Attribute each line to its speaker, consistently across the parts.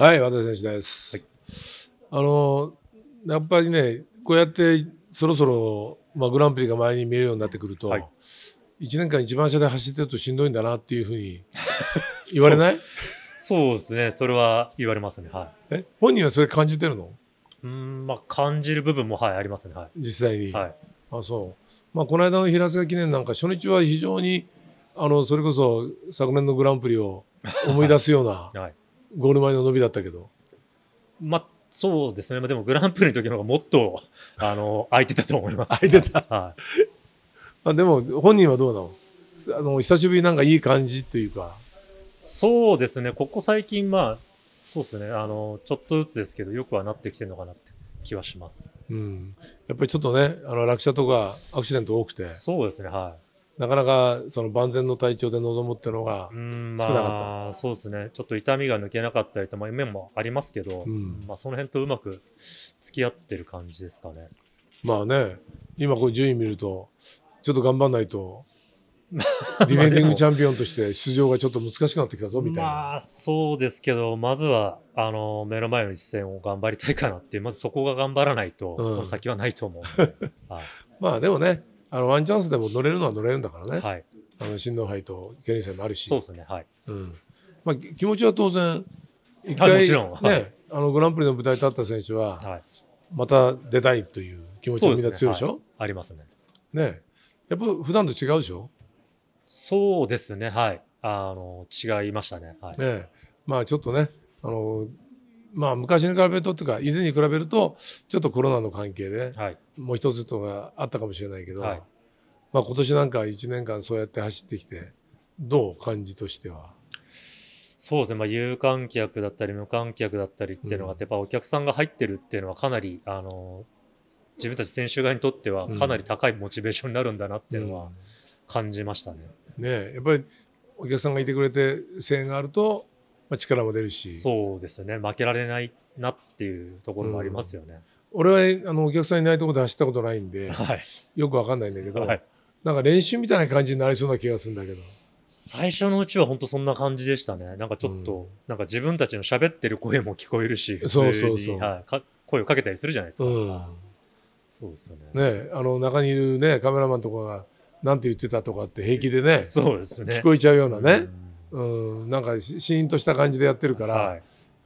Speaker 1: はい、和田選手です。はい、あのやっぱりね、こうやってそろそろまあグランプリが前に見えるようになってくると、はい、年間一番車で走ってるとしんどいんだなっていうふうに 言われない
Speaker 2: そうですね、それは言われますね。はい、え本人はそれ感じてるのうん、まあ、感じる部分も、はい、ありますね、はい、実際に。はい、あそう、まあ、この間の平
Speaker 1: 塚記念なんか、初日は非常にあのそれこそ昨年のグランプリを
Speaker 2: 思い出すような、はい、ゴール前の伸びだったけど。まあ、そうですね、まあ、でもグランプリの時の方がもっとあの空いてたと思います。空いてた、はい、まあでも本人はどうなのあの久しぶりなんかいい感じというか。そうですね、ここ最近、まあ、そうですね、あのちょっとずつですけど、よくはなってきてるのかなって気はします。
Speaker 1: うん、やっぱりちょっとね、
Speaker 2: あの落車とかアクシデント多くて。そうですね、はい。なかなかその万全の体調で臨むっていうのが少なかった、まあ、そうですね、ちょっと痛みが抜けなかったりと、まあ、面もありますけど、うん、まあ、その辺とうまく付き合ってる感じですかね。
Speaker 1: まあね、今、こう順位見ると、ちょっと頑張らないと、ディフェンディングチャンピオンとして出場がちょっと難しくなってきた
Speaker 2: ぞみたいな。まあ、そうですけど、まずはあの目の前の一戦を頑張りたいかなってまずそこが頑張らないと、うん、その先はないと思う、はい、まあでもね、あのワンチャンスでも
Speaker 1: 乗れるのは乗れるんだからね、はい、あの新皇杯とゲレもあるしそうですね、はいうんまあ、気持ちは当然一回、はい、はい、あのグランプリの舞台に立った選手は、はい、
Speaker 2: また出たいという気持ちがみんな強いでしょ、ねありますね。ねやっぱ普段と違うでしょそうですね、はい。あの違いましたね。はい、ね
Speaker 1: まあちょっとね、あのまあ、昔に比べるとというか以前に比べるとちょっとコロナの関係で、もう一つとがあったかもしれないけど、はい、まあ、今年なんか1年間そうやって走ってきてどう感じとしては
Speaker 2: そうですね、まあ、有観客だったり無観客だったりっていうのがやっぱお客さんが入ってるっていうのはかなりあの自分たち選手側にとってはかなり高いモチベーションになるんだなっていうのは感じましたね。
Speaker 1: うんうん、ねやっぱりお客さんがいてくれて声援があると
Speaker 2: まあ、力も出るしそうですね負けられないなっていうところもありますよね、
Speaker 1: うん、俺はあのお客さんいないところで走ったことないんで、はい、よく分かんないんだけど、はい、なんか練習みたいな感じになりそうな気がするんだけど
Speaker 2: 最初のうちは本当そんな感じでしたねなんかちょっと、うん、なんか自分たちの喋ってる声も聞こえるしそうそうそう、はい、声をかけたりするじゃないですか、うん、そうですね
Speaker 1: ねあの中にいる、ね、カメラマンとかがなんて言ってたとかって平気でね、そうですね聞こえちゃうようなね、うんうんなんかシーンとした感じでやってるから、はい、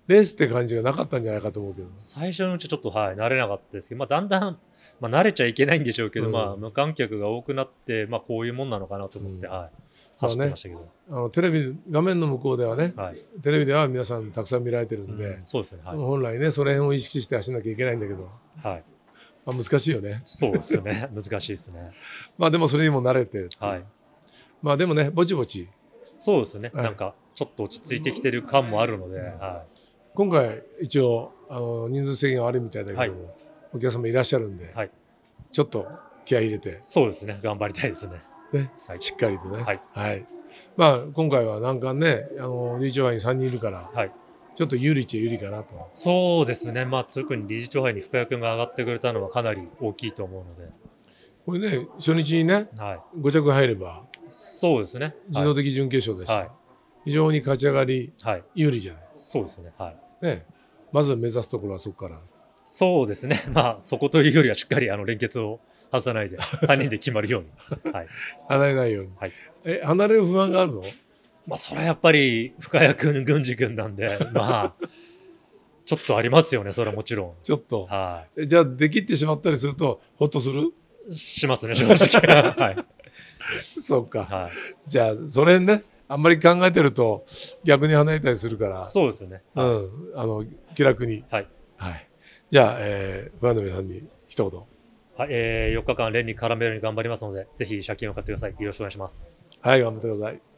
Speaker 1: レースって感じがなかったんじゃないかと思うけど
Speaker 2: 最初のうちちょっと、はい、慣れなかったですけど、まあ、だんだん、まあ、慣れちゃいけないんでしょうけど、うん、まあ、無観客が多くなって、まあ、こういうもんなのかなと思って、うん、はい、
Speaker 1: 走ってましたけど、ね、あのテレビ画面の向こうではね、はい、テレビでは皆さんたくさん見られてるんで、そうですね、本来ねその辺を意識して走らなきゃいけないんだけど。はいまあ、難しいよね。そうですね。難しいですね。まあでもそれにも
Speaker 2: 慣れて。はい。
Speaker 1: まあでもね、ぼちぼち。そうですね、はい、な
Speaker 2: んかちょっと落ち着いてきてる感もあるので、はい、
Speaker 1: 今回一応あの人数制限はあるみたいだけど、はい、お客様いらっしゃるんで、はい、ちょっと気合い入れてそうですね頑張りたいですねね、はい、しっかりとね、はい、はい、まあ、今回は難関ねあの理事長杯に3人いるか
Speaker 2: ら、はい、ちょっと有利っちゃ有利かなとそうですね、まあ、特に理事長杯に福谷君が上がってくれたのはかなり大きいと思うので
Speaker 1: これね初日にね、はい、5着入ればそうですね、自動的準決勝でした、はい、非常に勝ち上がり、
Speaker 2: 有利じゃないそうですね,、はい、ねまず目指すところはそこからそうですね、まあ、そこというよりはしっかりあの連結を外さないで、3 人で決まるように、はい、離れないように、はい、え離れる不安があるの、まあ、それはやっぱり深谷君、郡司君なんで、まあ、ちょっとありますよね、それはもちろん。ちょっと、は
Speaker 1: い、じゃあ、できてしまったりすると、ほっとするしますね、正直。はい
Speaker 2: そうか、は
Speaker 1: い、じゃあそれねあんまり考えてると逆に離れたりするからそうですね、はい、うんあの気楽にはい、はい、じゃあ、えー、ファンの皆さんに一言
Speaker 2: はい、えー、4日間連に絡めるように頑張りますのでぜひ借金を買ってくださいよろしくお願いしますはい頑張ってください